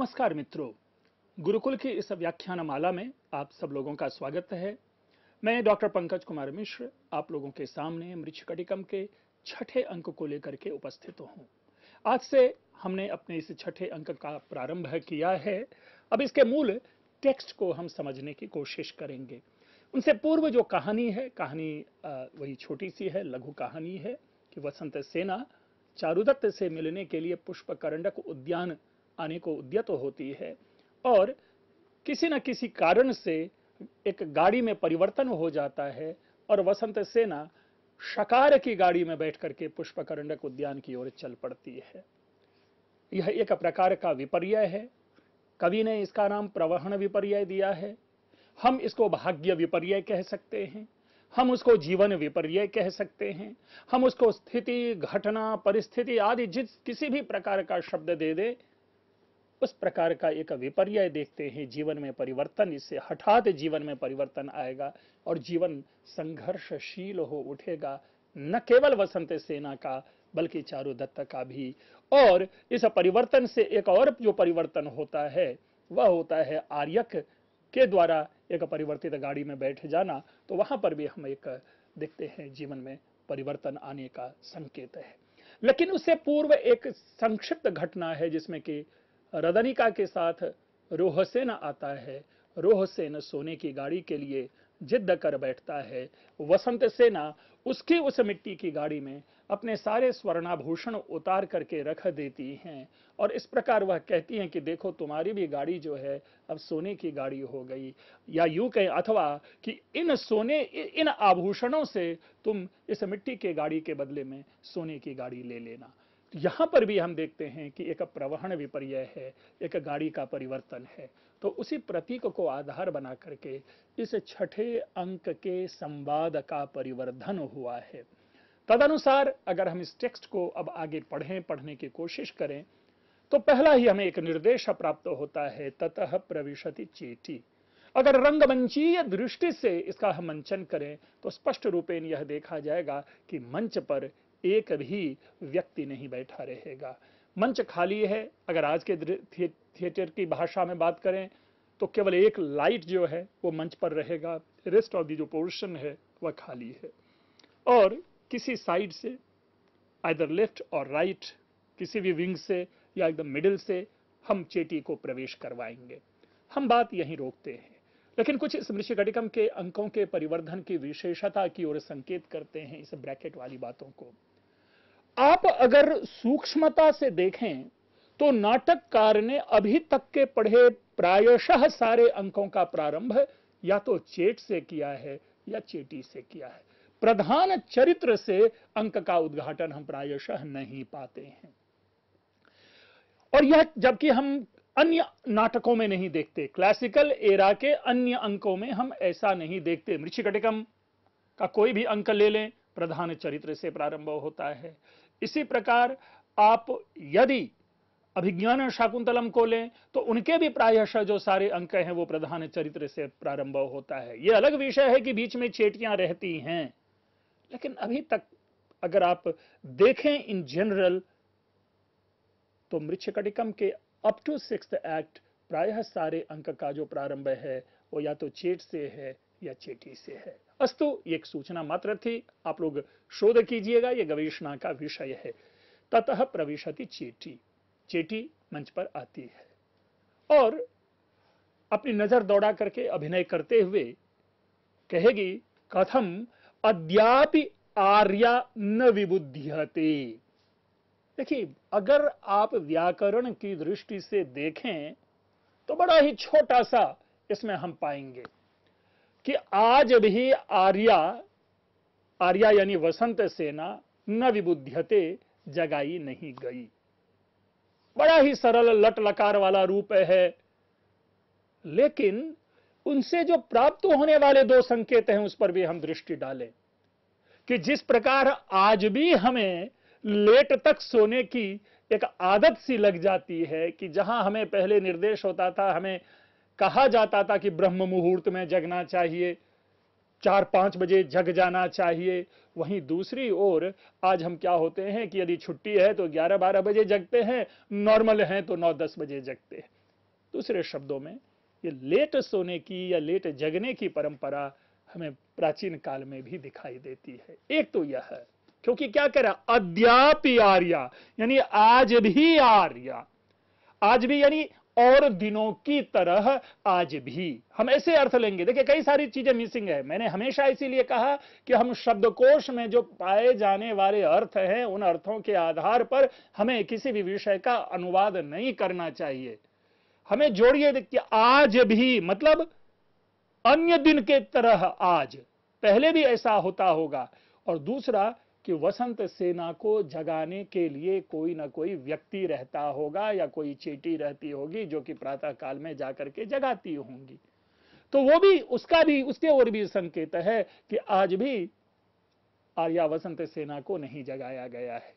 नमस्कार मित्रों गुरुकुल की इस व्याख्यान माला में आप सब लोगों का स्वागत है मैं डॉक्टर पंकज कुमार मिश्र आप लोगों के सामने मृक्षकटिकम के छठे अंक को लेकर के उपस्थित हूं आज से हमने अपने इस छठे अंक का प्रारंभ किया है अब इसके मूल टेक्स्ट को हम समझने की कोशिश करेंगे उनसे पूर्व जो कहानी है कहानी वही छोटी सी है लघु कहानी है कि वसंत सेना चारुदत्त से मिलने के लिए पुष्प करंडक उद्यान आने को उद्यत होती है और किसी न किसी कारण से एक गाड़ी में परिवर्तन हो जाता है और वसंत सेना शकार की गाड़ी में बैठ करके पुष्पकरंडक उद्यान की ओर चल पड़ती है यह एक प्रकार का विपर्य है कवि ने इसका नाम प्रवहन विपर्य दिया है हम इसको भाग्य विपर्य कह सकते हैं हम उसको जीवन विपर्य कह सकते हैं हम उसको स्थिति घटना परिस्थिति आदि जिस किसी भी प्रकार का शब्द दे दे उस प्रकार का एक विपर्य देखते हैं जीवन में परिवर्तन इससे हठात जीवन में परिवर्तन आएगा और जीवन संघर्षशील हो उठेगा न केवल वसंत सेना का बल्कि चारू दत्त का भी और इस परिवर्तन से एक और जो परिवर्तन होता है वह होता है आर्यक के द्वारा एक परिवर्तित गाड़ी में बैठ जाना तो वहां पर भी हम एक देखते हैं जीवन में परिवर्तन आने का संकेत है लेकिन उससे पूर्व एक संक्षिप्त घटना है जिसमें कि रदनिका के साथ रोहसेन आता है रोहसेन सोने की गाड़ी के लिए जिद्द कर बैठता है वसंत सेना उसकी उस मिट्टी की गाड़ी में अपने सारे स्वर्णाभूषण उतार करके रख देती हैं और इस प्रकार वह कहती हैं कि देखो तुम्हारी भी गाड़ी जो है अब सोने की गाड़ी हो गई या यूं कहें अथवा कि इन सोने इन आभूषणों से तुम इस मिट्टी के गाड़ी के बदले में सोने की गाड़ी ले लेना यहाँ पर भी हम देखते हैं कि एक प्रवहन विपर्य है एक गाड़ी का परिवर्तन है तो उसी प्रतीक को आधार बना करके इस छठे अंक के संवाद का परिवर्धन हुआ है तदनुसार अगर हम इस टेक्स्ट को अब आगे पढ़ें पढ़ने की कोशिश करें तो पहला ही हमें एक निर्देश प्राप्त होता है ततः प्रविशति चेटी अगर रंगमंचीय दृष्टि से इसका हम मंचन करें तो स्पष्ट रूपेण यह देखा जाएगा कि मंच पर एक भी व्यक्ति नहीं बैठा रहेगा मंच खाली है अगर आज के थिएटर की भाषा में बात करें तो केवल एक लाइट जो है वो मंच पर रहेगा रेस्ट ऑफ दी जो पोर्शन है वह खाली है और किसी साइड से आइदर लेफ्ट और राइट किसी भी विंग से या एकदम मिडिल से हम चेटी को प्रवेश करवाएंगे हम बात यहीं रोकते हैं लेकिन कुछ स्मृति घटिकम के अंकों के परिवर्धन की विशेषता की ओर संकेत करते हैं इस ब्रैकेट वाली बातों को आप अगर सूक्ष्मता से देखें तो नाटककार ने अभी तक के पढ़े प्रायशः सारे अंकों का प्रारंभ या तो चेट से किया है या चेटी से किया है प्रधान चरित्र से अंक का उद्घाटन हम प्रायशः नहीं पाते हैं और यह जबकि हम अन्य नाटकों में नहीं देखते क्लासिकल एरा के अन्य अंकों में हम ऐसा नहीं देखते मृक्षिकटिकम का कोई भी अंक ले लें प्रधान चरित्र से प्रारंभ होता है इसी प्रकार आप यदि अभिज्ञान शाकुंतलम को लें तो उनके भी प्रायशः जो सारे अंक हैं वो प्रधान चरित्र से प्रारंभ होता है ये अलग विषय है कि बीच में चेटियां रहती हैं लेकिन अभी तक अगर आप देखें इन जनरल तो मृक्षकटिकम के अप टू सिक्स एक्ट प्रायः सारे अंक का जो प्रारंभ है वो या तो चेट से है या चेटी से है अस्तु एक सूचना मात्र थी आप लोग शोध कीजिएगा यह गवेषणा का विषय है ततः प्रवेशती चेटी चेटी मंच पर आती है और अपनी नजर दौड़ा करके अभिनय करते हुए कहेगी कथम अद्यापि आर्या न विबुद्धियते देखिए अगर आप व्याकरण की दृष्टि से देखें तो बड़ा ही छोटा सा इसमें हम पाएंगे कि आज भी आर्या आर्या यानी वसंत सेना न विबुध्यते जगाई नहीं गई बड़ा ही सरल लट लकार वाला रूप है लेकिन उनसे जो प्राप्त होने वाले दो संकेत हैं उस पर भी हम दृष्टि डालें कि जिस प्रकार आज भी हमें लेट तक सोने की एक आदत सी लग जाती है कि जहां हमें पहले निर्देश होता था हमें कहा जाता था कि ब्रह्म मुहूर्त में जगना चाहिए चार पांच बजे जग जाना चाहिए वहीं दूसरी ओर आज हम क्या होते हैं कि यदि छुट्टी है तो 11-12 बजे जगते हैं नॉर्मल हैं तो 9-10 बजे जगते हैं दूसरे शब्दों में ये लेट सोने की या लेट जगने की परंपरा हमें प्राचीन काल में भी दिखाई देती है एक तो यह है क्योंकि क्या रहा अद्यापि आर्या यानी आज भी आर्या आज भी यानी और दिनों की तरह आज भी हम ऐसे अर्थ लेंगे देखिए कई सारी चीजें मिसिंग है मैंने हमेशा इसीलिए कहा कि हम शब्दकोश में जो पाए जाने वाले अर्थ हैं उन अर्थों के आधार पर हमें किसी भी विषय का अनुवाद नहीं करना चाहिए हमें जोड़िए देखिए आज भी मतलब अन्य दिन के तरह आज पहले भी ऐसा होता होगा और दूसरा कि वसंत सेना को जगाने के लिए कोई ना कोई व्यक्ति रहता होगा या कोई चीटी रहती होगी जो कि प्रातः काल में जाकर के जगाती होंगी तो वो भी उसका भी उसके और भी संकेत है कि आज भी आर्या वसंत सेना को नहीं जगाया गया है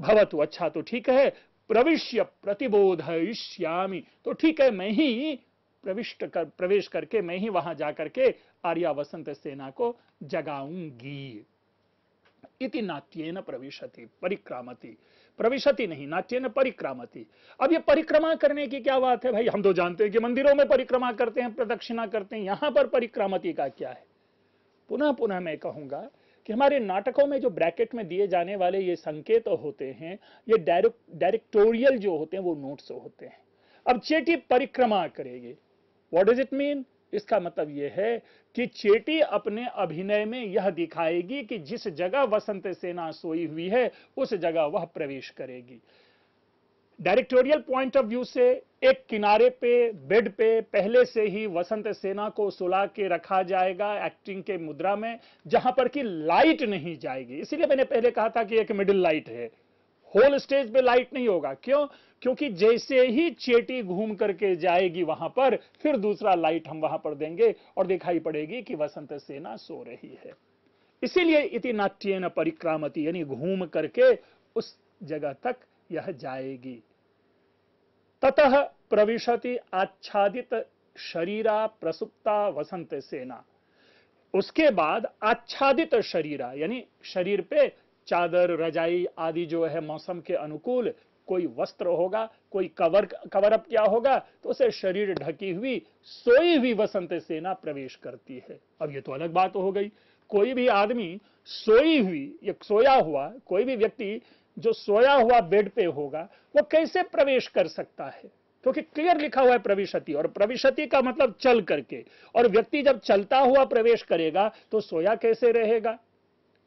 भवतु अच्छा तो ठीक है प्रविश्य श्यामी तो ठीक है मैं ही प्रविष्ट कर प्रवेश करके मैं ही वहां जाकर के आर्या वसंत सेना को जगाऊंगी इति नात्येन प्रविशति परिक्रामति प्रविशति नहीं नाट्यन परिक्रामती अब ये परिक्रमा करने की क्या बात है भाई हम तो जानते हैं कि मंदिरों में परिक्रमा करते हैं प्रदक्षिणा करते हैं यहां पर परिक्रामती का क्या है पुनः पुनः मैं कहूंगा कि हमारे नाटकों में जो ब्रैकेट में दिए जाने वाले ये संकेत होते हैं ये डायरेक्टोरियल जो होते हैं वो नोट्स होते हैं अब चेटी परिक्रमा करेगी वॉट डज इट मीन इसका मतलब यह है कि चेटी अपने अभिनय में यह दिखाएगी कि जिस जगह वसंत सेना सोई हुई है उस जगह वह प्रवेश करेगी डायरेक्टोरियल पॉइंट ऑफ व्यू से एक किनारे पे बेड पे पहले से ही वसंत सेना को सुला के रखा जाएगा एक्टिंग के मुद्रा में जहां पर कि लाइट नहीं जाएगी इसीलिए मैंने पहले कहा था कि एक मिडिल लाइट है होल स्टेज पे लाइट नहीं होगा क्यों क्योंकि जैसे ही चेटी घूम करके जाएगी वहां पर फिर दूसरा लाइट हम वहां पर देंगे और दिखाई पड़ेगी कि वसंत सेना सो रही है इसीलिए इति नाट्य न परिक्रामती यानी घूम करके उस जगह तक यह जाएगी ततः प्रविशति आच्छादित शरीरा प्रसुप्ता वसंत सेना उसके बाद आच्छादित शरीरा यानी शरीर पे चादर रजाई आदि जो है मौसम के अनुकूल कोई वस्त्र होगा कोई कवर कवरअप क्या होगा तो उसे शरीर ढकी हुई सोई हुई वसंत सेना प्रवेश करती है अब ये तो अलग बात हो गई कोई भी आदमी सोई हुई या सोया हुआ कोई भी व्यक्ति जो सोया हुआ बेड पे होगा वो कैसे प्रवेश कर सकता है क्योंकि तो क्लियर लिखा हुआ है प्रविशति और प्रविशति का मतलब चल करके और व्यक्ति जब चलता हुआ प्रवेश करेगा तो सोया कैसे रहेगा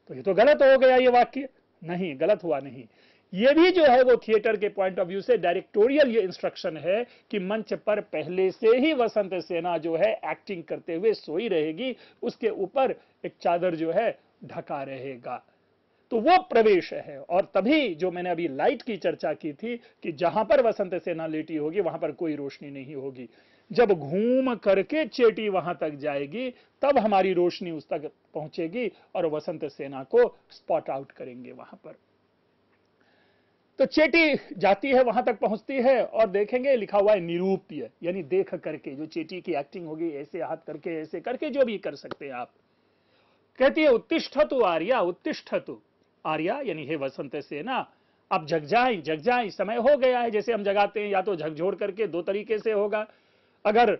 तो ये तो गलत हो गया ये वाक्य नहीं गलत हुआ नहीं ये भी जो है वो थिएटर के पॉइंट ऑफ व्यू से डायरेक्टोरियल ये इंस्ट्रक्शन है कि मंच पर पहले से ही वसंत सेना जो है एक्टिंग करते हुए सोई रहेगी उसके ऊपर एक चादर जो है ढका रहेगा तो वो प्रवेश है और तभी जो मैंने अभी लाइट की चर्चा की थी कि जहां पर वसंत सेना लेटी होगी वहां पर कोई रोशनी नहीं होगी जब घूम करके चेटी वहां तक जाएगी तब हमारी रोशनी उस तक पहुंचेगी और वसंत सेना को स्पॉट आउट करेंगे वहां पर तो चेटी जाती है वहां तक पहुंचती है और देखेंगे लिखा हुआ है निरूप्य यानी देख करके जो चेटी की एक्टिंग होगी ऐसे हाथ करके ऐसे करके जो भी कर सकते हैं आप कहती है उत्तिष्ठ तु आर्या उत्तिष्ठ तु आर्या यानी हे वसंत सेना अब जग जाए जग जाए समय हो गया है जैसे हम जगाते हैं या तो झकझोड़ करके दो तरीके से होगा अगर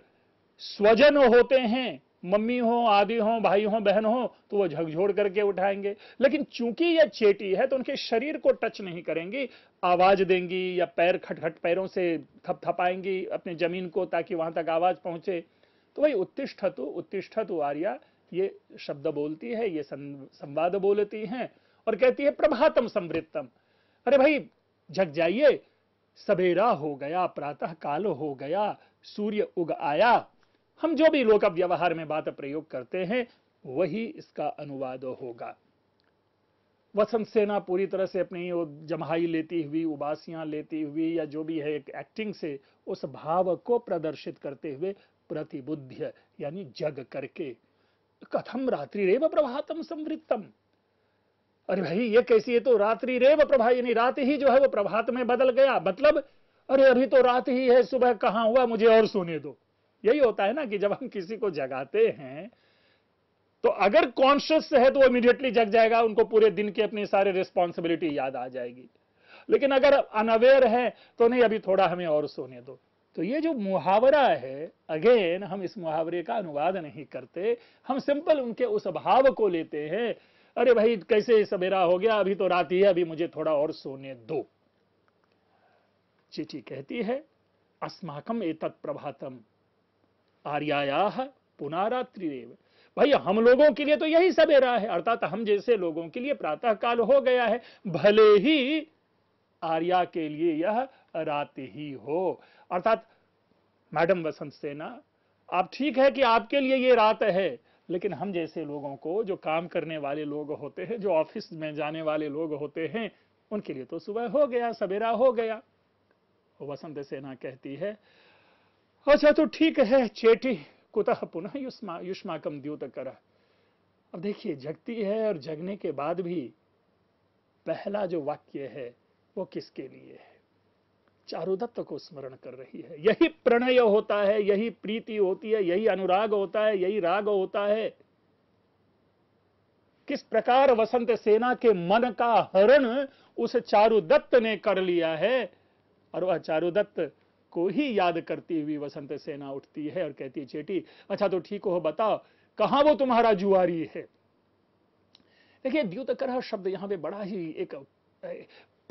स्वजन होते हैं मम्मी हो आदि हो भाई हो बहन हो तो वो झकझोर करके उठाएंगे लेकिन चूंकि ये चेटी है तो उनके शरीर को टच नहीं करेंगी आवाज देंगी या पैर खटखट पैरों से थपथपाएंगी अपने जमीन को ताकि वहां तक आवाज पहुंचे तो भाई उत्तिष्ठतु उत्तिष्ठतु आर्या ये शब्द बोलती है ये संवाद बोलती है और कहती है प्रभातम संवृत्तम अरे भाई झक जाइए सवेरा हो गया प्रातः काल हो गया सूर्य उग आया हम जो भी लोक व्यवहार में बात प्रयोग करते हैं वही इसका अनुवाद होगा वसंत सेना पूरी तरह से अपनी जमहाई लेती हुई उबासियां लेती हुई या जो भी है एक एक्टिंग से उस भाव को प्रदर्शित करते हुए प्रतिबुद्ध यानी जग करके कथम रात्रि रेव प्रभातम संवृत्तम अरे भाई ये कैसी है तो रात्रि रेव प्रभा यानी रात ही जो है वो प्रभात में बदल गया मतलब अरे अभी तो रात ही है सुबह कहाँ हुआ मुझे और सोने दो यही होता है ना कि जब हम किसी को जगाते हैं तो अगर कॉन्शियस है तो वो इमीडिएटली जग जाएगा उनको पूरे दिन के अपनी सारे रिस्पॉन्सिबिलिटी याद आ जाएगी लेकिन अगर अनअवेयर है तो नहीं अभी थोड़ा हमें और सोने दो तो ये जो मुहावरा है अगेन हम इस मुहावरे का अनुवाद नहीं करते हम सिंपल उनके उस भाव को लेते हैं अरे भाई कैसे सवेरा हो गया अभी तो रात ही है अभी मुझे थोड़ा और सोने दो चिठी कहती है अस्माकम एतत् प्रभातम आर्याया पुनारात्रिरेव भाई हम लोगों के लिए तो यही सवेरा है अर्थात हम जैसे लोगों के लिए प्रातः काल हो गया है भले ही आर्या के लिए यह रात ही हो अर्थात मैडम वसंत सेना आप ठीक है कि आपके लिए ये रात है लेकिन हम जैसे लोगों को जो काम करने वाले लोग होते हैं जो ऑफिस में जाने वाले लोग होते हैं उनके लिए तो सुबह हो गया सवेरा हो गया वसंत सेना कहती है अच्छा तो ठीक है चेटी कुतः पुनः युष्मा युष्माकम द्यूत कर अब देखिए जगती है और जगने के बाद भी पहला जो वाक्य है वो किसके लिए है चारुदत्त को स्मरण कर रही है यही प्रणय होता है यही प्रीति होती है यही अनुराग होता है यही राग होता है किस प्रकार वसंत सेना के मन का हरण उस चारुदत्त ने कर लिया है और वह चारुदत्त को ही याद करती हुई वसंत सेना उठती है और कहती है चेटी अच्छा तो ठीक हो बताओ कहां वो तुम्हारा जुआरी है देखिए द्युतकर शब्द यहां पे बड़ा ही एक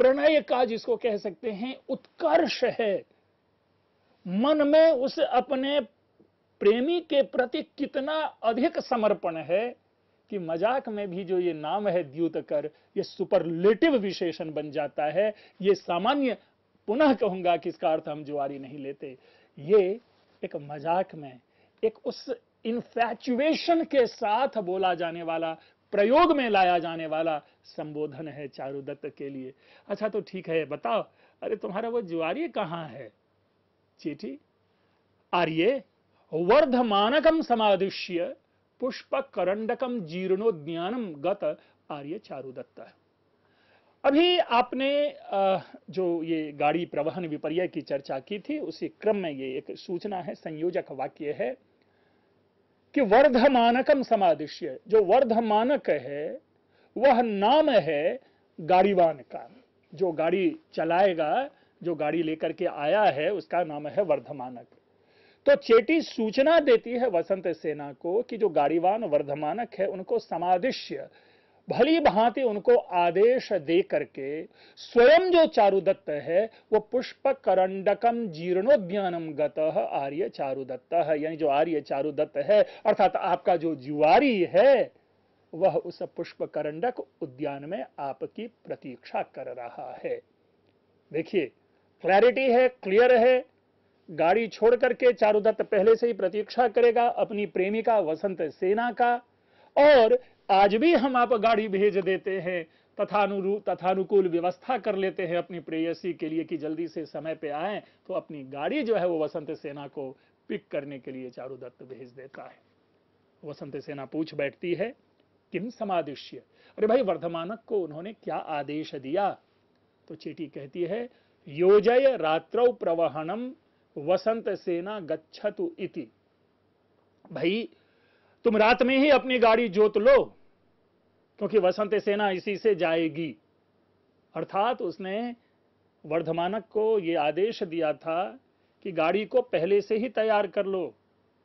प्रणय का जिसको कह सकते हैं उत्कर्ष है मन में उस अपने प्रेमी के प्रति कितना अधिक समर्पण है कि मजाक में भी जो ये नाम है द्यूतकर ये सुपरलेटिव विशेषण बन जाता है ये सामान्य पुनः कहूंगा कि इसका अर्थ हम जुआरी नहीं लेते ये एक मजाक में एक उस इन्फैचुएशन के साथ बोला जाने वाला प्रयोग में लाया जाने वाला संबोधन है चारुदत्त के लिए अच्छा तो ठीक है बताओ अरे तुम्हारा वो जुआरी कहां है चीठी आर्य वर्धमानकम समादिश्य पुष्प करंडकम जीर्णोद्यानम गत आर्य चारुदत्त है अभी आपने जो ये गाड़ी प्रवहन विपर्य की चर्चा की थी उसी क्रम में ये एक सूचना है संयोजक वाक्य है कि वर्धमानकम समादिश्य जो वर्धमानक है वह नाम है गाड़ीवान का जो गाड़ी चलाएगा जो गाड़ी लेकर के आया है उसका नाम है वर्धमानक तो चेटी सूचना देती है वसंत सेना को कि जो गाड़ीवान वर्धमानक है उनको समादिश्य भली भांति उनको आदेश दे करके स्वयं जो चारुदत्त है वो पुष्प करंडकम जीर्णोद्यानम गत आर्य चारुदत्त है यानी जो आर्य चारुदत्त है अर्थात आपका जो जुआरी है वह उस पुष्प करंडक उद्यान में आपकी प्रतीक्षा कर रहा है देखिए क्लैरिटी है क्लियर है गाड़ी छोड़ करके चारुदत्त पहले से ही प्रतीक्षा करेगा अपनी प्रेमिका वसंत सेना का और आज भी हम आप गाड़ी भेज देते हैं तथानुरूप तथानुकूल व्यवस्था कर लेते हैं अपनी प्रेयसी के लिए कि जल्दी से समय पे आए तो अपनी गाड़ी जो है वो वसंत सेना को पिक करने के लिए चारू दत्त भेज देता है वसंत सेना पूछ बैठती है किम समादिश्य अरे भाई वर्धमानक को उन्होंने क्या आदेश दिया तो चेटी कहती है योजय रात्र प्रवहनम वसंत सेना गच्छतु इति भाई तुम रात में ही अपनी गाड़ी जोत लो क्योंकि वसंत सेना इसी से जाएगी अर्थात उसने वर्धमानक को ये आदेश दिया था कि गाड़ी को पहले से ही तैयार कर लो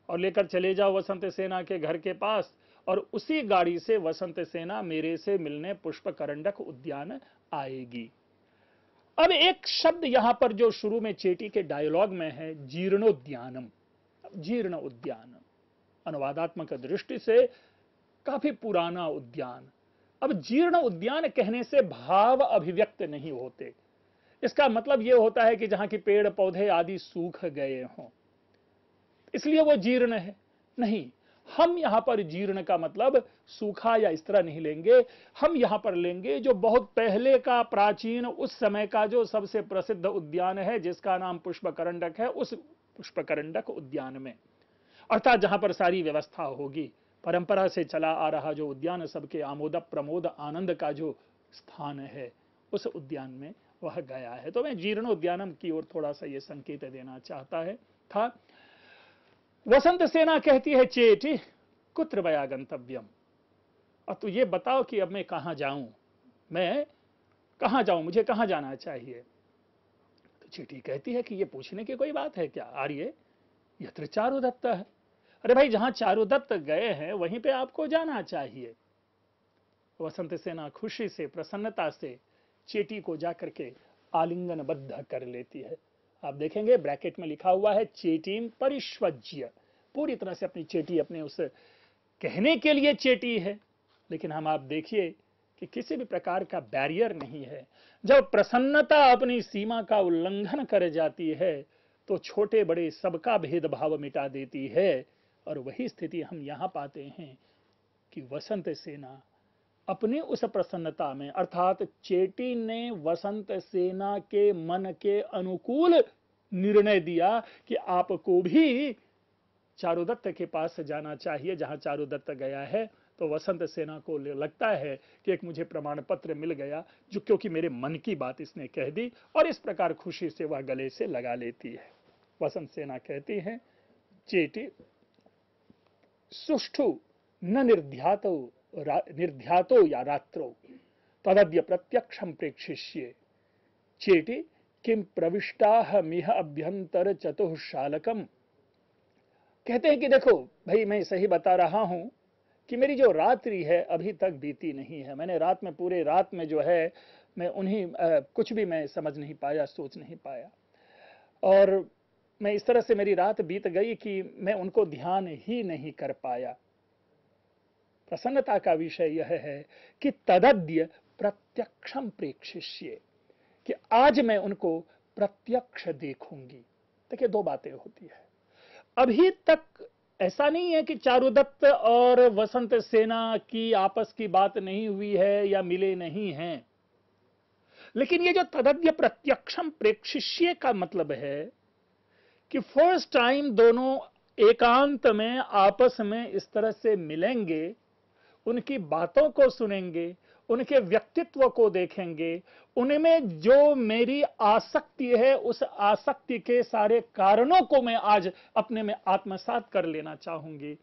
और लेकर चले जाओ वसंत सेना के घर के पास और उसी गाड़ी से वसंत सेना मेरे से मिलने पुष्प करंडक उद्यान आएगी अब एक शब्द यहां पर जो शुरू में चेटी के डायलॉग में है जीर्णोद्यानम जीर्ण उद्यान अनुवादात्मक दृष्टि से काफी पुराना उद्यान अब जीर्ण उद्यान कहने से भाव अभिव्यक्त नहीं होते इसका मतलब यह होता है कि जहां के पेड़ पौधे आदि सूख गए हों इसलिए वो जीर्ण है नहीं हम यहां पर जीर्ण का मतलब सूखा या इस तरह नहीं लेंगे हम यहां पर लेंगे जो बहुत पहले का प्राचीन उस समय का जो सबसे प्रसिद्ध उद्यान है जिसका नाम पुष्पकरंडक है उस पुष्पकरंडक उद्यान में अर्थात जहां पर सारी व्यवस्था होगी परंपरा से चला आ रहा जो उद्यान सबके आमोद प्रमोद आनंद का जो स्थान है उस उद्यान में वह गया है तो मैं जीर्ण उद्यानम की ओर थोड़ा सा ये संकेत देना चाहता है था वसंत सेना कहती है चेटी कुत्र बया गंतव्यम और तू तो ये बताओ कि अब मैं कहां जाऊं मैं कहां जाऊं मुझे कहां जाना चाहिए तो चेटी कहती है कि ये पूछने की कोई बात है क्या आर्य यत्र चारु दत्ता है अरे भाई जहां चारों दत्त गए हैं वहीं पे आपको जाना चाहिए वसंत सेना खुशी से प्रसन्नता से चेटी को जाकर के आलिंगनबद्ध कर लेती है आप देखेंगे ब्रैकेट में लिखा हुआ है चेटी परिश्वज्य पूरी तरह से अपनी चेटी अपने उस कहने के लिए चेटी है लेकिन हम आप देखिए कि किसी भी प्रकार का बैरियर नहीं है जब प्रसन्नता अपनी सीमा का उल्लंघन कर जाती है तो छोटे बड़े सबका भेदभाव मिटा देती है और वही स्थिति हम यहाँ पाते हैं कि वसंत सेना अपने उस प्रसन्नता में अर्थात चेटी ने वसंत सेना के मन के अनुकूल निर्णय दिया कि आपको भी चारुदत्त के पास जाना चाहिए जहां चारुदत्त गया है तो वसंत सेना को लगता है कि एक मुझे प्रमाण पत्र मिल गया जो क्योंकि मेरे मन की बात इसने कह दी और इस प्रकार खुशी से वह गले से लगा लेती है वसंत सेना कहती है चेटी सुष्ठु न निर्ध्यात निर्ध्यात या रात्रो तदद्य प्रत्यक्ष प्रेक्षिष्ये चेति किम प्रविष्टा मिह अभ्यंतर चतुशालकम कहते हैं कि देखो भाई मैं सही बता रहा हूं कि मेरी जो रात्रि है अभी तक बीती नहीं है मैंने रात में पूरे रात में जो है मैं उन्हीं आ, कुछ भी मैं समझ नहीं पाया सोच नहीं पाया और मैं इस तरह से मेरी रात बीत गई कि मैं उनको ध्यान ही नहीं कर पाया प्रसन्नता का विषय यह है कि तदद्य प्रत्यक्षम प्रेक्षिष्य कि आज मैं उनको प्रत्यक्ष देखूंगी देखिए दो बातें होती है अभी तक ऐसा नहीं है कि चारुदत्त और वसंत सेना की आपस की बात नहीं हुई है या मिले नहीं हैं लेकिन ये जो तदद्य प्रत्यक्षम प्रेक्षिष्य का मतलब है कि फर्स्ट टाइम दोनों एकांत में आपस में इस तरह से मिलेंगे उनकी बातों को सुनेंगे उनके व्यक्तित्व को देखेंगे उनमें जो मेरी आसक्ति है उस आसक्ति के सारे कारणों को मैं आज अपने में आत्मसात कर लेना चाहूंगी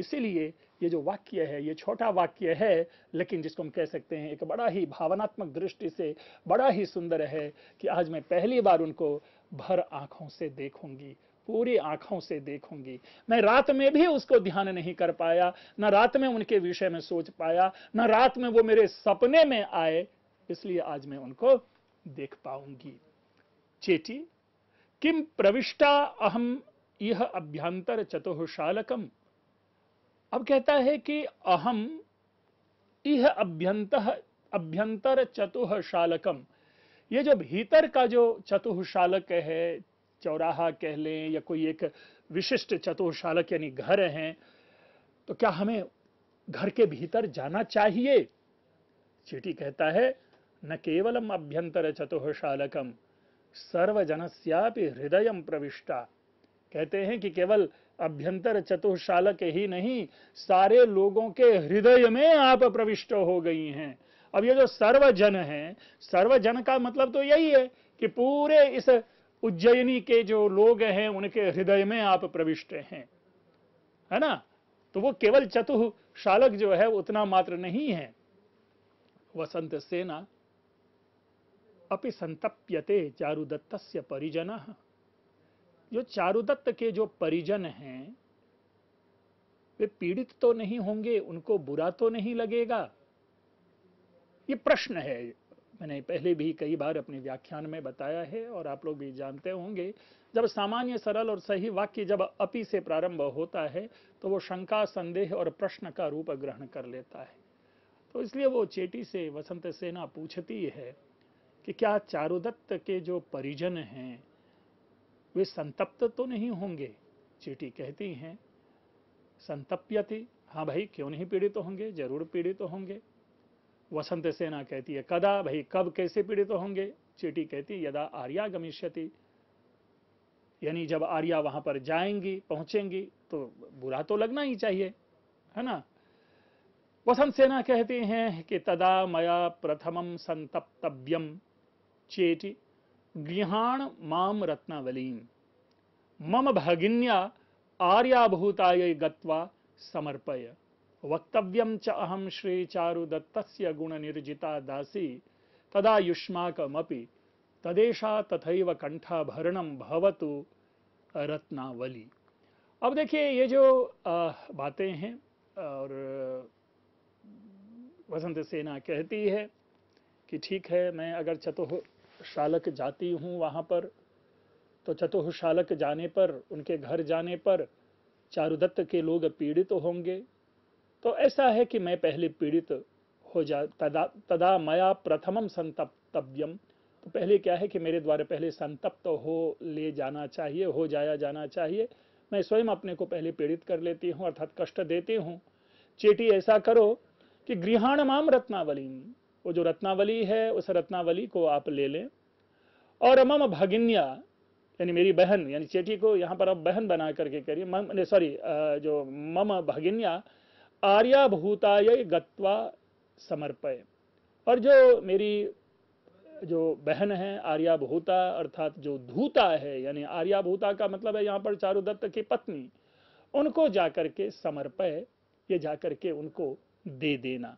इसीलिए ये जो वाक्य है ये छोटा वाक्य है लेकिन जिसको हम कह सकते हैं एक बड़ा ही भावनात्मक दृष्टि से बड़ा ही सुंदर है कि आज मैं पहली बार उनको भर आंखों से देखूंगी पूरी आंखों से देखूंगी मैं रात में भी उसको ध्यान नहीं कर पाया न रात में उनके विषय में सोच पाया न रात में वो मेरे सपने में आए इसलिए आज मैं उनको देख पाऊंगी चेटी किम प्रविष्टा अहम यह अभ्यंतर चतुशालकम अब कहता है कि अहम यह अभ्यंत अभ्यंतर चतुशालकम ये जो भीतर का जो चतुशालक है चौराहा कह लें या कोई एक विशिष्ट चतुशालक यानी घर है तो क्या हमें घर के भीतर जाना चाहिए चीटी कहता है न केवलम अभ्यंतर चतुशालकम सर्वजनस्यापि हृदय प्रविष्टा कहते हैं कि केवल अभ्यंतर चतुशालक ही नहीं सारे लोगों के हृदय में आप प्रविष्ट हो गई हैं अब ये जो सर्वजन है सर्वजन का मतलब तो यही है कि पूरे इस उज्जैनी के जो लोग हैं उनके हृदय में आप प्रविष्ट हैं है ना तो वो केवल चतुः शालक जो है उतना मात्र नहीं है वसंत सेना अपि संतप्यते चारुदत्त परिजन जो चारुदत्त के जो परिजन हैं वे पीड़ित तो नहीं होंगे उनको बुरा तो नहीं लगेगा ये प्रश्न है मैंने पहले भी कई बार अपने व्याख्यान में बताया है और आप लोग भी जानते होंगे जब सामान्य सरल और सही वाक्य जब अपि से प्रारंभ होता है तो वो शंका संदेह और प्रश्न का रूप ग्रहण कर लेता है तो इसलिए वो चेटी से वसंत सेना पूछती है कि क्या चारुदत्त के जो परिजन हैं वे संतप्त तो नहीं होंगे चेटी कहती हैं संतप्यति हाँ भाई क्यों नहीं पीड़ित तो होंगे जरूर पीड़ित तो होंगे वसंत सेना कहती है कदा भाई कब कैसे पीड़ित तो होंगे चीटी कहती यदा आर्या गमिष्यति यानी जब आर्या वहां पर जाएंगी पहुंचेंगी तो बुरा तो लगना ही चाहिए है ना वसंत सेना कहते हैं कि तदा मया प्रथमम संतप्तव्यम चेटी गृहाण माम रत्नावलीम मम भगिन्या आर्याभूताय गत्वा समर्पय वक्तव्यं च अहं गुण निर्जिता दासी तदा युष्माकमी तदेशा तथा कंठाभरण भवतु रत्नावली अब देखिए ये जो बातें हैं और वसंत सेना कहती है कि ठीक है मैं अगर चतुःशालक जाती हूँ वहाँ पर तो चतुःशालक जाने पर उनके घर जाने पर चारुदत्त के लोग पीड़ित तो होंगे तो ऐसा है कि मैं पहले पीड़ित हो जा तदा तदा मया प्रथमम संतप्तव्यम तो पहले क्या है कि मेरे द्वारा पहले संतप्त तो हो ले जाना चाहिए हो जाया जाना चाहिए मैं स्वयं अपने को पहले पीड़ित कर लेती हूँ अर्थात कष्ट देती हूँ चेटी ऐसा करो कि गृहाण माम रत्नावली वो जो रत्नावली है उस रत्नावली को आप ले लें और मम भगिन्या यानी मेरी बहन यानी चेटी को यहाँ पर आप बहन बना करके करिए सॉरी जो मम भगिन्या आर्याभूताय गत्वा समर्पय और जो मेरी जो बहन है आर्याभूता अर्थात जो धूता है यानी आर्याभूता का मतलब है यहाँ पर चारुदत्त की पत्नी उनको जाकर के समर्पय ये जाकर के उनको दे देना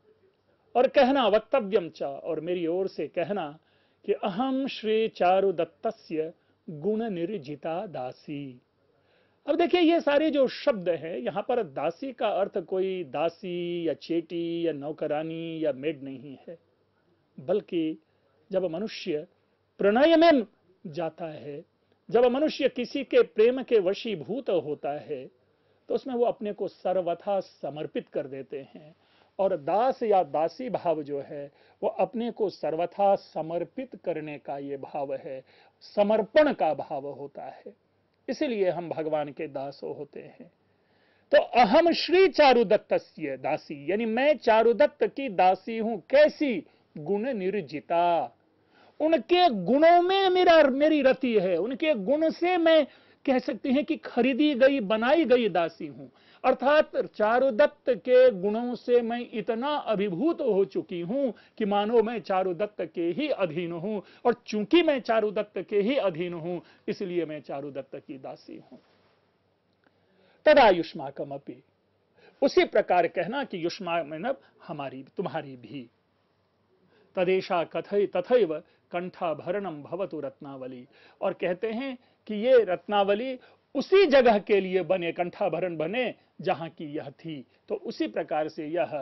और कहना वक्तव्यम च और मेरी ओर से कहना कि अहम श्री चारुदत्त गुण निर्जिता दासी अब देखिए ये सारे जो शब्द हैं यहाँ पर दासी का अर्थ कोई दासी या चेटी या नौकरानी या मेड नहीं है बल्कि जब मनुष्य प्रणय में जाता है जब मनुष्य किसी के प्रेम के वशीभूत होता है तो उसमें वो अपने को सर्वथा समर्पित कर देते हैं और दास या दासी भाव जो है वो अपने को सर्वथा समर्पित करने का ये भाव है समर्पण का भाव होता है इसलिए हम भगवान के दास होते हैं तो अहम श्री चारुदत्त दासी यानी मैं चारुदत्त की दासी हूं कैसी गुण निर्जिता उनके गुणों में मेरा मेरी रति है उनके गुण से मैं कह सकते हैं कि खरीदी गई बनाई गई दासी हूं अर्थात चारुदत्त के गुणों से मैं इतना अभिभूत हो चुकी हूं कि मानो मैं चारुदत्त के ही अधीन हूं और चूंकि मैं चारुदत्त के ही अधीन हूं इसलिए मैं चारुदत्त की दासी हूं तदा कम अपी उसी प्रकार कहना कि युष्मा मैनब हमारी तुम्हारी भी तदेशा कथय तथैव कंठा भरणम भवतु रत्नावली और कहते हैं कि ये रत्नावली उसी जगह के लिए बने कंठाभरण बने जहां की यह थी तो उसी प्रकार से यह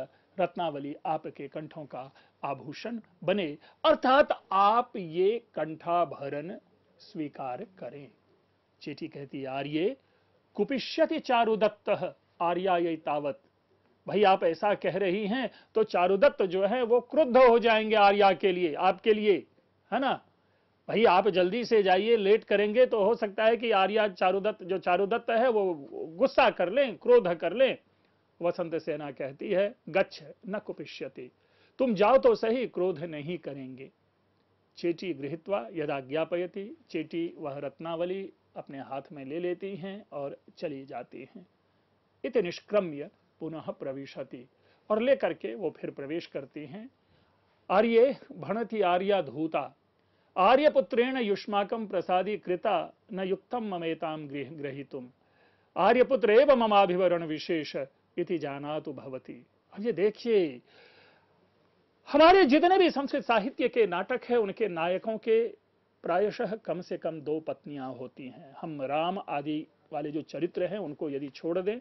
रत्नावली आपके कंठों का आभूषण बने अर्थात आप ये कंठाभरण स्वीकार करें चीठी कहती आर्य कुपिष्यति चारुदत्त आर्याय तावत भाई आप ऐसा कह रही हैं तो चारुदत्त जो है वो क्रुद्ध हो जाएंगे आर्या के लिए आपके लिए है ना भाई आप जल्दी से जाइए लेट करेंगे तो हो सकता है कि आर्या चारुदत्त जो चारुदत्त है वो गुस्सा कर लें क्रोध कर लें वसंत सेना कहती है गच्छ न कुपिष्यति तुम जाओ तो सही क्रोध नहीं करेंगे चेटी गृहित्वा यदा ज्ञापयति चेटी वह रत्नावली अपने हाथ में ले लेती हैं और चली जाती हैं इत निष्क्रम्य पुनः प्रवेशति और लेकर के वो फिर प्रवेश करती हैं आर्य भणति आर्या धूता आर्यपुत्रेण युष्माक प्रसादी कृता न युक्त ममेता गृहीतुम् आर्यपुत्र एव ममाभिवरण विशेष इति जानातु भवती अब ये देखिए हमारे जितने भी संस्कृत साहित्य के नाटक है उनके नायकों के प्रायशः कम से कम दो पत्नियां होती हैं हम राम आदि वाले जो चरित्र हैं उनको यदि छोड़ दें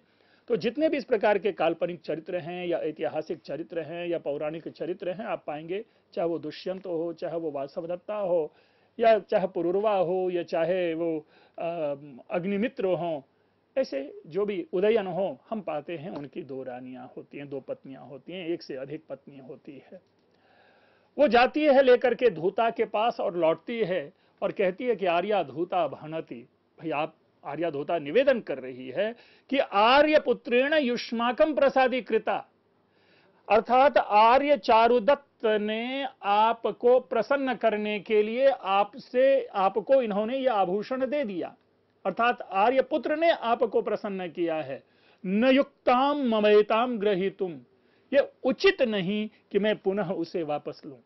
तो जितने भी इस प्रकार के काल्पनिक चरित्र हैं या ऐतिहासिक चरित्र हैं या पौराणिक चरित्र हैं आप पाएंगे चाहे वो दुष्यंत हो चाहे वो वासवदत्ता हो या चाहे पुरुर्वा हो या चाहे वो अग्निमित्र हो ऐसे जो भी उदयन हो हम पाते हैं उनकी दो रानियां होती हैं दो पत्नियां होती हैं एक से अधिक पत्नी होती है वो जाती है लेकर के धूता के पास और लौटती है और कहती है कि आर्या धूता भनती भाई आप आर्याधोता निवेदन कर रही है कि आर्यपुत्रेण युष्माकम प्रसादी कृता अर्थात आर्य चारुदत्त ने आपको प्रसन्न करने के लिए आपसे आपको इन्होंने यह आभूषण दे दिया अर्थात आर्यपुत्र ने आपको प्रसन्न किया है न युक्ताम ममयताम तुम ये उचित नहीं कि मैं पुनः उसे वापस लू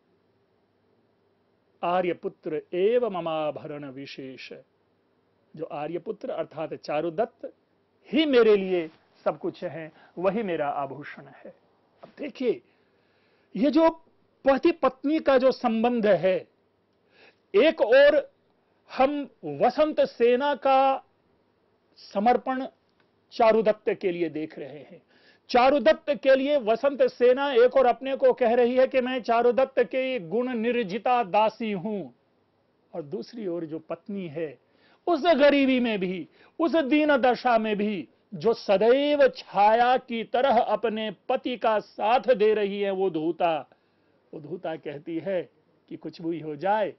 आर्यपुत्र एवं ममाभरण विशेष जो आर्यपुत्र अर्थात चारुदत्त ही मेरे लिए सब कुछ है वही मेरा आभूषण है अब देखिए ये जो पति पत्नी का जो संबंध है एक और हम वसंत सेना का समर्पण चारुदत्त के लिए देख रहे हैं चारुदत्त के लिए वसंत सेना एक और अपने को कह रही है कि मैं चारुदत्त के गुण निर्जिता दासी हूं और दूसरी ओर जो पत्नी है उस गरीबी में भी उस दीन दशा में भी जो सदैव छाया की तरह अपने पति का साथ दे रही है वो धूता वो धूता कहती है कि कुछ भी हो जाए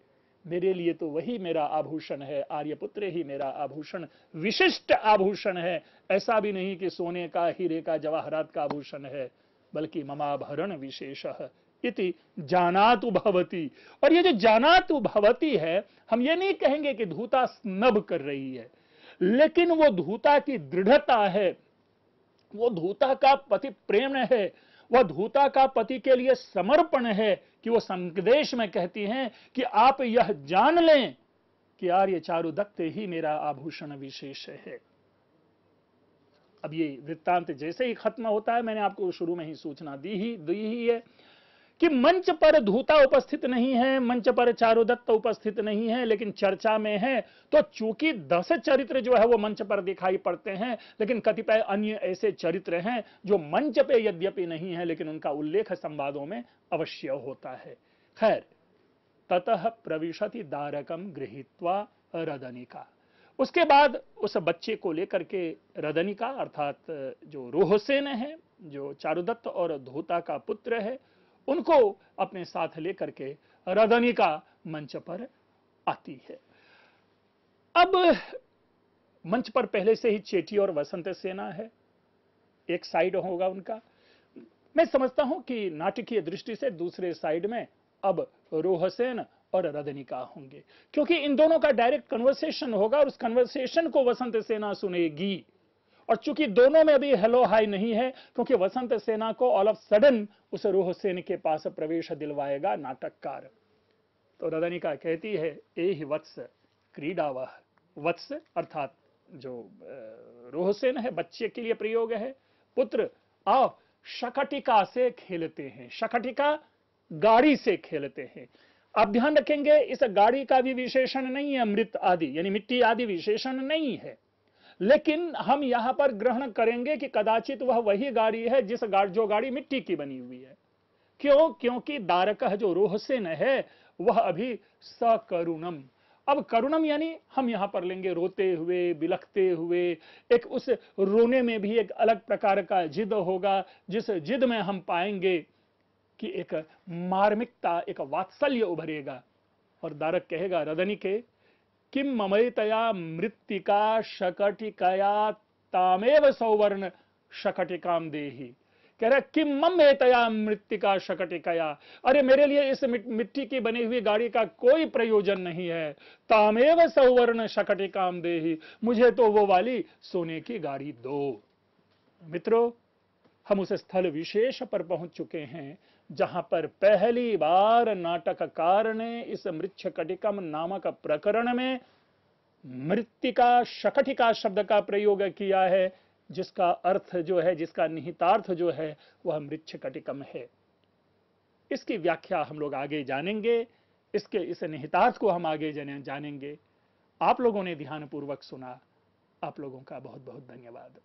मेरे लिए तो वही मेरा आभूषण है आर्यपुत्र ही मेरा आभूषण विशिष्ट आभूषण है ऐसा भी नहीं कि सोने का हीरे का जवाहरात का आभूषण है बल्कि ममाभरण विशेष इति जानातु भवती और ये जो जानातु भवती है हम ये नहीं कहेंगे कि धूता स्नब कर रही है लेकिन वो धूता की दृढ़ता है वो धूता का पति प्रेम है वह धूता का पति के लिए समर्पण है कि वो संदेश में कहती हैं कि आप यह जान लें कि आर्य दत्त ही मेरा आभूषण विशेष है अब ये वृत्तांत जैसे ही खत्म होता है मैंने आपको शुरू में ही सूचना दी ही दी ही है कि मंच पर धूता उपस्थित नहीं है मंच पर चारुदत्त उपस्थित नहीं है लेकिन चर्चा में है तो चूंकि दस चरित्र जो है वो मंच पर दिखाई पड़ते हैं लेकिन कतिपय अन्य ऐसे चरित्र हैं जो मंच पे यद्यपि नहीं है लेकिन उनका उल्लेख संवादों में अवश्य होता है खैर ततः प्रविशति दारकम गृहित्वा रदनिका उसके बाद उस बच्चे को लेकर के रदनिका अर्थात जो रोहसेन है जो चारुदत्त और धोता का पुत्र है उनको अपने साथ लेकर के रदनी का मंच पर आती है अब मंच पर पहले से ही चेटी और वसंत सेना है एक साइड होगा उनका मैं समझता हूं कि नाटकीय दृष्टि से दूसरे साइड में अब रोहसेन और रदनिका होंगे क्योंकि इन दोनों का डायरेक्ट कन्वर्सेशन होगा और उस कन्वर्सेशन को वसंत सेना सुनेगी और चूंकि दोनों में भी हेलो हाई नहीं है क्योंकि वसंत सेना को ऑल ऑफ सडन उस रूह सेन के पास प्रवेश दिलवाएगा नाटककार तो रदनिका कहती है ए ही वत्स वह वत्स अर्थात जो रोहसेन है बच्चे के लिए प्रयोग है पुत्र आओ शकटिका से खेलते हैं शकटिका गाड़ी से खेलते हैं आप ध्यान रखेंगे इस गाड़ी का भी विशेषण नहीं है मृत आदि यानी मिट्टी आदि विशेषण नहीं है लेकिन हम यहां पर ग्रहण करेंगे कि कदाचित वह वही गाड़ी है जिस गाड़ी जो गाड़ी मिट्टी की बनी हुई है क्यों क्योंकि दारक जो रोहसेन है वह अभी सकरुणम अब करुणम यानी हम यहां पर लेंगे रोते हुए बिलखते हुए एक उस रोने में भी एक अलग प्रकार का जिद होगा जिस जिद में हम पाएंगे कि एक मार्मिकता एक वात्सल्य उभरेगा और दारक कहेगा रदनी के किम ममैतया मृत्तिका शकटिकया तामेव सौवर्ण शकटिकाम देही कह रहा किम ममेतया मृत्तिका शकटिकया अरे मेरे लिए इस मिट्टी की बनी हुई गाड़ी का कोई प्रयोजन नहीं है तामेव सौवर्ण शकटिकाम देही मुझे तो वो वाली सोने की गाड़ी दो मित्रों हम उस स्थल विशेष पर पहुंच चुके हैं जहां पर पहली बार नाटककार ने इस मृक्ष कटिकम नामक प्रकरण में मृतिका शकटिका शब्द का प्रयोग किया है जिसका अर्थ जो है जिसका निहितार्थ जो है वह मृक्ष कटिकम है इसकी व्याख्या हम लोग आगे जानेंगे इसके इस निहितार्थ को हम आगे जानेंगे आप लोगों ने ध्यानपूर्वक सुना आप लोगों का बहुत बहुत धन्यवाद